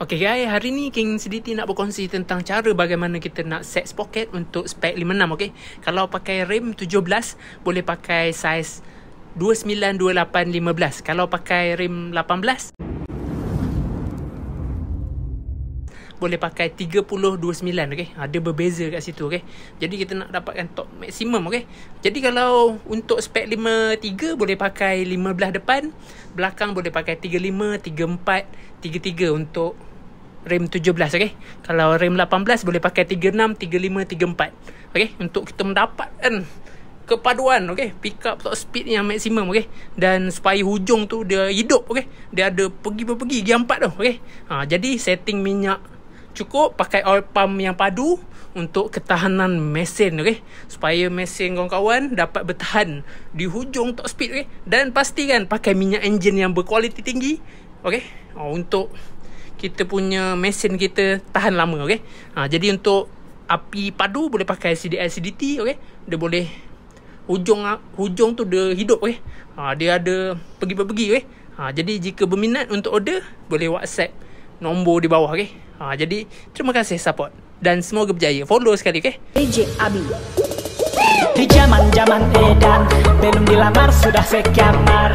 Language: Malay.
Okay guys, hari ni King Siditi nak berkongsi tentang cara bagaimana kita nak set pocket untuk spek 56 okay. Kalau pakai rim 17, boleh pakai saiz 29, 28, 15. Kalau pakai rim 18, boleh pakai 30, 29 okay. Ada berbeza kat situ okay. Jadi kita nak dapatkan top maksimum okay. Jadi kalau untuk spek 53, boleh pakai 15 depan. Belakang boleh pakai 35, 34, 33 untuk rim 17 okey kalau rim 18 boleh pakai 36 35 34 okey untuk kita mendapatkan kepaduan okey pick up top speed yang maksimum okey dan supaya hujung tu dia hidup okey dia ada pergi pergi gear 4 tu okey ha jadi setting minyak cukup pakai oil pump yang padu untuk ketahanan mesin okey supaya mesin kawan-kawan dapat bertahan di hujung top speed okey dan pastikan pakai minyak enjin yang berkualiti tinggi okey ha, untuk kita punya mesin kita tahan lama okey ha jadi untuk api padu boleh pakai LCD LCDT okey dia boleh hujung hujung tu dia hidup okey ha dia ada pergi-pergi okey ha jadi jika berminat untuk order boleh WhatsApp nombor di bawah okey ha jadi terima kasih support dan semoga berjaya follow sekali okey AJ Abi di zaman-zaman edan belum dilamar sudah sekian mar